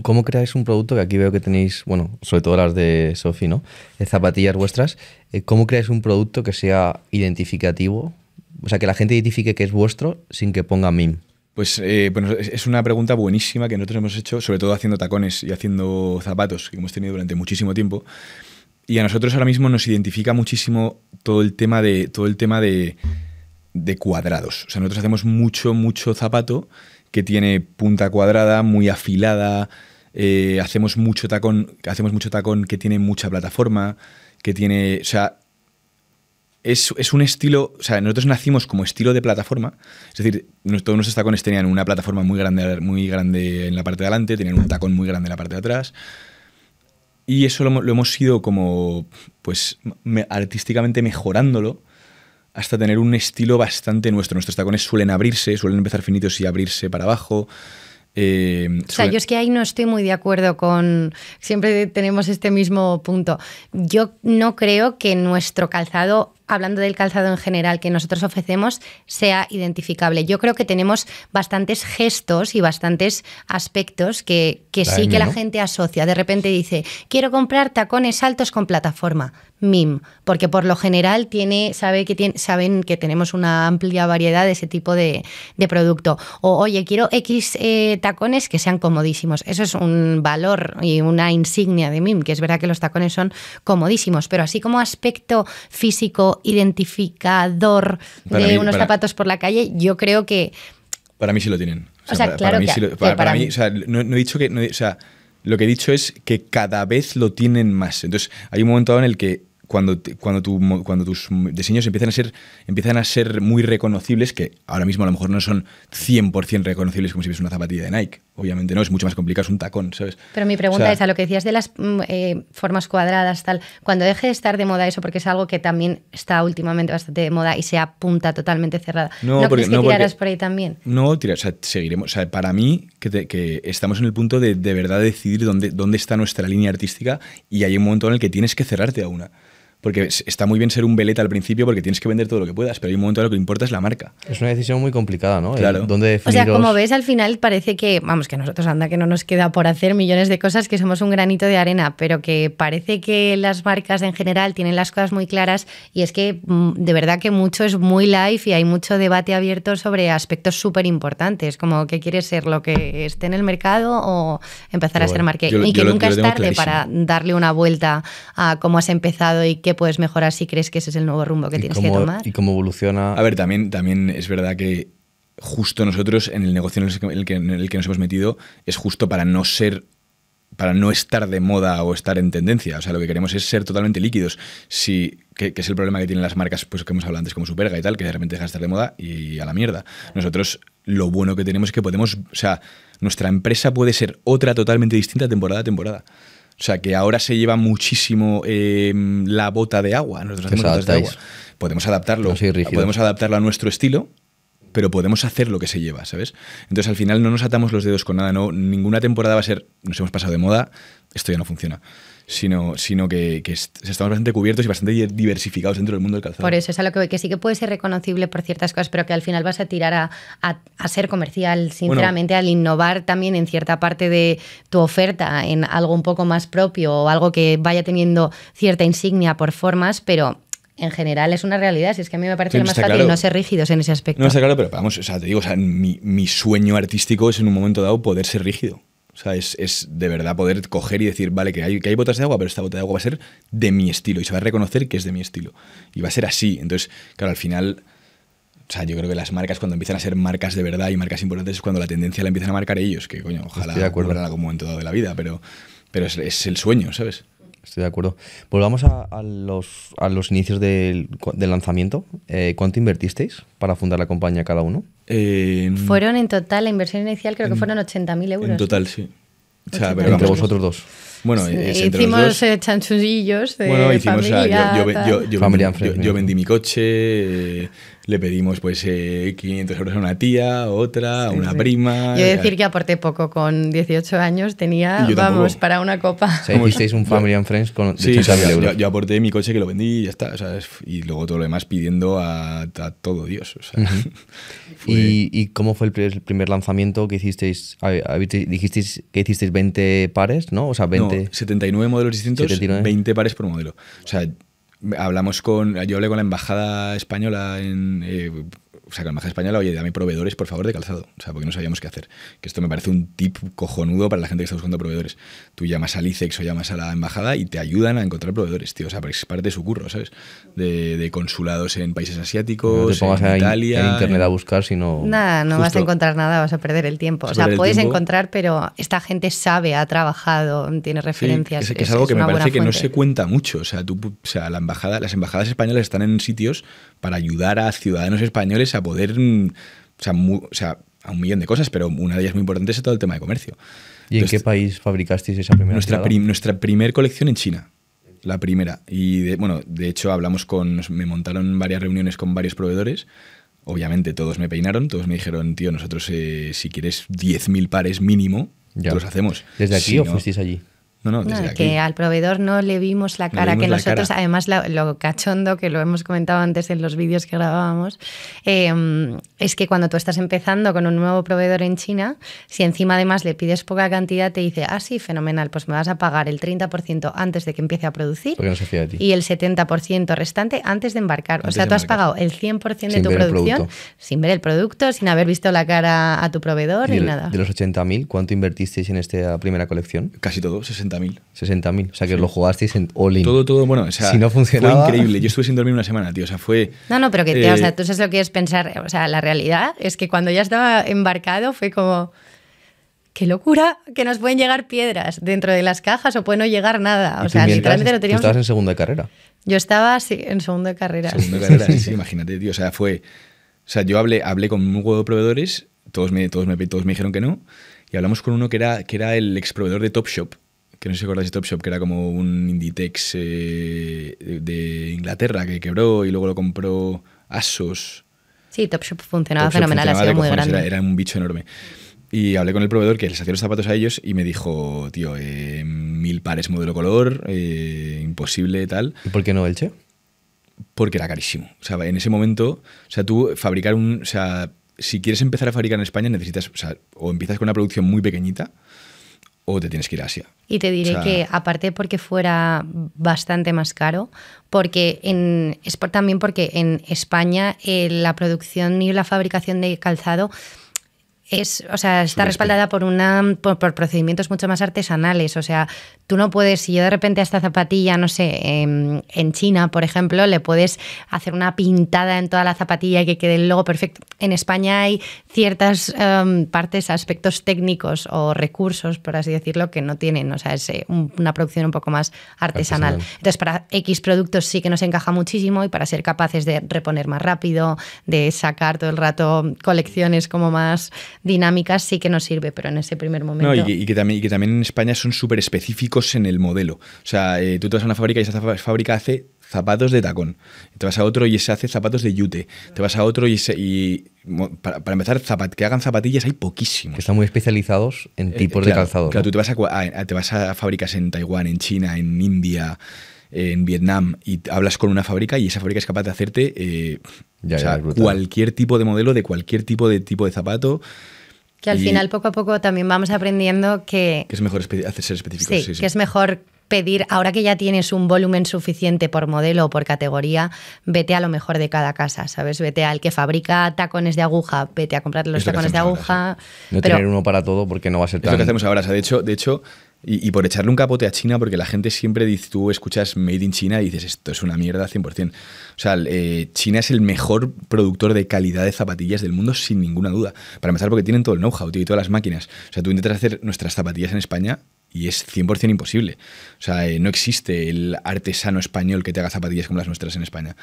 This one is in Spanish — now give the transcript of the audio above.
¿Cómo, creáis un producto? Que aquí veo que tenéis, bueno, sobre todo las de Sofi, ¿no? Zapatillas vuestras. Eh, ¿Cómo creáis un producto que sea identificativo? O sea, que la gente identifique que es vuestro sin que ponga meme. Pues eh, bueno, es una pregunta buenísima que nosotros hemos hecho, sobre todo haciendo tacones y haciendo zapatos, que hemos tenido durante muchísimo tiempo. Y a nosotros ahora mismo nos identifica muchísimo todo el tema de, todo el tema de cuadrados. O sea, nosotros hacemos mucho, mucho zapato que tiene punta cuadrada, muy afilada. Eh, hacemos mucho tacón, hacemos mucho tacón que tiene mucha plataforma, que tiene. O sea, es, es, un estilo, o sea, nosotros nacimos como estilo de plataforma, es decir, todos nuestros tacones tenían una plataforma muy grande, muy grande en la parte de adelante, tenían un tacón muy grande en la parte de atrás, y eso lo, hemos ido como, pues, artísticamente mejorándolo hasta tener un estilo bastante nuestro. Nuestros tacones suelen abrirse, suelen empezar finitos y abrirse para abajo. Eh, o sea, yo es que ahí no estoy muy de acuerdo con... Siempre tenemos este mismo punto. Yo no creo que nuestro calzado hablando del calzado en general que nosotros ofrecemos, sea identificable. Yo creo que tenemos bastantes gestos y bastantes aspectos que, sí que la gente asocia. De repente dice, quiero comprar tacones altos con plataforma, MIM, porque por lo general tiene, sabe que tiene, saben que tenemos una amplia variedad de ese tipo de, producto. O, oye, quiero X eh, tacones que sean comodísimos. Eso es un valor y una insignia de MIM, que es verdad que los tacones son comodísimos, pero así como aspecto físico identificador de unos zapatos por la calle, yo creo que... Para mí sí lo tienen. O sea, claro que, para, mí, o sea, no, he dicho que... o sea, lo que he dicho es que cada vez lo tienen más. Entonces, hay un momento en el que cuando, cuando, cuando tus diseños empiezan a, ser, empiezan a ser muy reconocibles, que ahora mismo a lo mejor no son 100% reconocibles como si fuese una zapatilla de Nike. Obviamente no, es mucho más complicado, es un tacón, ¿sabes? Pero mi pregunta es a lo que decías de las mm, eh, formas cuadradas, tal. Cuando deje de estar de moda eso, porque es algo que también está últimamente bastante de moda y se apunta totalmente cerrada. No, porque, crees que tirarás por ahí también? No, tira, o sea, seguiremos. O sea, para mí, que, que estamos en el punto de de verdad decidir dónde, dónde está nuestra línea artística y hay un momento en el que tienes que cerrarte a una. Porque está muy bien ser un veleta al principio porque tienes que vender todo lo que puedas, pero hay un momento en lo que importa es la marca. Es una decisión muy complicada, ¿no? Claro. o sea, como ves, al final parece que, vamos, que nosotros anda que no nos queda por hacer millones de cosas, que somos un granito de arena, pero que parece que las marcas en general tienen las cosas muy claras y es que mm, de verdad que mucho es muy live y hay mucho debate abierto sobre aspectos súper importantes, como qué quieres ser lo que esté en el mercado o empezar a ser marketing. y que nunca es tarde para darle una vuelta a cómo has empezado y qué puedes mejorar si crees que ese es el nuevo rumbo que tienes que tomar. Y cómo evoluciona. A ver, también, también es verdad que justo nosotros en el negocio en el, que, en el que nos hemos metido es justo para no ser para no estar de moda o estar en tendencia. O sea, lo que queremos es ser totalmente líquidos. Si, que, es el problema que tienen las marcas pues, que hemos hablado antes, como Superga y tal, que de repente deja de estar de moda y a la mierda. Nosotros lo bueno que tenemos es que podemos, o sea, nuestra empresa puede ser otra totalmente distinta temporada a temporada. O sea, que ahora se lleva muchísimo em, la bota de agua. Nosotros hacemos Podemos adaptarlo, podemos adaptarlo a nuestro estilo, pero podemos hacer lo que se lleva, ¿sabes? Entonces al final no nos atamos los dedos con nada, no, ninguna temporada va a ser, nos hemos pasado de moda, esto ya no funciona sino, que, que, estamos bastante cubiertos y bastante diversificados dentro del mundo del calzado. Por eso es algo que sí que puede ser reconocible por ciertas cosas, pero que al final vas a tirar a, ser comercial, sinceramente, al innovar también en cierta parte de tu oferta, en algo un poco más propio o algo que vaya teniendo cierta insignia por formas, pero en general es una realidad. Si es que a mí me parece lo más fácil no ser rígidos en ese aspecto. No está claro, pero vamos, o sea, te digo, mi, sueño artístico es en un momento dado poder ser rígido. O sea, es, de verdad poder coger y decir, vale, que hay, que hay botas de agua, pero esta bota de agua va a ser de mi estilo y se va a reconocer que es de mi estilo. Y va a ser así. Entonces, claro, al final, o sea, yo creo que las marcas cuando empiezan a ser marcas de verdad y marcas importantes es cuando la tendencia la empiezan a marcar ellos, que coño, ojalá de acuerdo. en algún momento dado de la vida, pero, pero es, es el sueño, ¿sabes? Estoy de acuerdo. Volvamos a, los, a los inicios del, lanzamiento. Eh, ¿Cuánto invertisteis para fundar la compañía cada uno? fueron en total, la inversión inicial creo que fueron 80.000 euros. En total, sí. O sea, pero entre vosotros dos. Bueno, hicimos eh, chanchullillos de bueno, hicimos, familia. yo, vendí mi coche, eh, le pedimos pues 500 eh, euros a una tía, otra, a una prima. Yo decir que aporté poco, con 18 años tenía, vamos, para una copa. O sea, hicisteis un Family and Friends con sí, Yo, aporté mi coche que lo vendí y ya está, y luego todo lo demás pidiendo a, todo Dios. ¿Y, cómo fue el primer, lanzamiento que hicisteis? Dijisteis que hicisteis 20 pares, ¿no? O sea, 20... 79 modelos distintos, 20 pares por modelo. O sea, hablamos con, yo hablé con la embajada española en, eh, o sea, que la embajada española, oye, dame proveedores, por favor, de calzado. O sea, porque no sabíamos qué hacer. Que esto me parece un tip cojonudo para la gente que está buscando proveedores. Tú llamas al ICEX o llamas a la embajada y te ayudan a encontrar proveedores, tío. O sea, porque es parte de su curro, ¿sabes? De, consulados en países asiáticos, en Italia. En internet a buscar, sino. Nada, no vas a encontrar nada, vas a perder el tiempo. O sea, puedes encontrar, pero esta gente sabe, ha trabajado, tiene referencias. es, algo que me parece que no se cuenta mucho. O sea, tú, o sea, la embajada, las embajadas españolas están en sitios para ayudar a ciudadanos españoles a poder, mm, o sea, a un millón de cosas, pero una de ellas muy importante es todo el tema de comercio. ¿Y en qué país fabricasteis esa primera? Nuestra, nuestra primera colección en China la primera. Y de, bueno, de hecho hablamos con, me montaron varias reuniones con varios proveedores. Obviamente todos me peinaron, todos me dijeron, tío, nosotros eh, si quieres 10.000 pares mínimo, ya. los hacemos. ¿Desde aquí o fuisteis allí? No, no, no que al proveedor no le vimos la cara, que nosotros, además, lo, cachondo que lo hemos comentado antes en los vídeos que grabábamos, em, es que cuando tú estás empezando con un nuevo proveedor en China, si encima además le pides poca cantidad, te dice, ah, sí, fenomenal, pues me vas a pagar el 30% antes de que empiece a producir no se y el 70% restante antes de embarcar. o sea, tú has pagado el 100% de tu producción sin ver el producto, sin haber visto la cara a tu proveedor ni nada. ¿De los 80.000 cuánto invertisteis en esta primera colección? Casi todo, 60 60.000. O sea, que lo jugasteis en all Todo, todo, bueno, o sea, fue increíble. Yo estuve sin dormir una semana, tío. O sea, fue. No, no, pero que, tío, o sea, eh, tú sabes lo que es pensar. O sea, la realidad es que cuando ya estaba embarcado fue como. ¡Qué locura! Que nos pueden llegar piedras dentro de las cajas o puede no llegar nada. O sea, literalmente lo teníamos. estabas en segunda carrera? Yo estaba, sí, en segunda carrera. Segunda carrera, sí, imagínate, tío. O sea, fue. O sea, yo hablé, hablé con un juego de proveedores, todos me, todos, me, todos me dijeron que no, y hablamos con uno que era, que era el ex proveedor de Topshop que no sé si acordáis de Topshop, que era como un Inditex eh, de Inglaterra que quebró y luego lo compró Asos. Sí, Topshop funcionaba fenomenal, ha sido muy grande. Era, un bicho enorme. Y hablé con el proveedor que les hacía los zapatos a ellos y me dijo, tío, eh, mil pares modelo color, eh, imposible, tal. ¿Y por qué no Elche? Porque era carísimo. O sea, en ese momento, o sea, tú fabricar un. O sea, si quieres empezar a fabricar en España, necesitas. O, sea, o empiezas con una producción muy pequeñita o te tienes que ir a Asia. Y te diré que aparte porque fuera bastante más caro, porque en, es también porque en España eh, la producción y la fabricación de calzado es, o sea, está respaldada por una por, procedimientos mucho más artesanales. O sea, tú no puedes, si yo de repente a esta zapatilla, no sé, em, en, China, por ejemplo, le puedes hacer una pintada en toda la zapatilla y que quede el logo perfecto. En España hay ciertas em, partes, aspectos técnicos o recursos, por así decirlo, que no tienen. O sea, es eh, una producción un poco más artesanal. artesanal. Entonces, para X productos sí que nos encaja muchísimo y para ser capaces de reponer más rápido, de sacar todo el rato colecciones como más dinámicas sí que nos sirve, pero en ese primer momento. No, y, que, también, que también en España son súper específicos en el modelo. O sea, eh, tú te vas a una fábrica y esa fábrica hace zapatos de tacón. Te vas a otro y se hace zapatos de yute. Te vas a otro y, y para, empezar, que hagan zapatillas hay poquísimos. están muy especializados en eh, tipos de calzado. Claro, tú vas, te vas a fábricas en Taiwán, en China, en India, en Vietnam y hablas con una fábrica y esa fábrica es capaz de hacerte eh, cualquier tipo de modelo de cualquier tipo de tipo de zapato. Que al final poco a poco también vamos aprendiendo que... Que es mejor ser específico Sí, que es mejor pedir, ahora que ya tienes un volumen suficiente por modelo o por categoría, vete a lo mejor de cada casa, ¿sabes? Vete al que fabrica tacones de aguja, vete a comprar los tacones de aguja. No tener uno para todo porque no va a ser tan... lo que hacemos ahora, de hecho y, por echarle un capote a China, porque la gente siempre dice, tú escuchas Made in China y dices, esto es una mierda 100%. O sea, eh, China es el mejor productor de calidad de zapatillas del mundo, sin ninguna duda. Para empezar, porque tienen todo el know-how, y todas las máquinas. O sea, tú intentas hacer nuestras zapatillas en España y es 100% imposible. O sea, eh, no existe el artesano español que te haga zapatillas como las nuestras en España.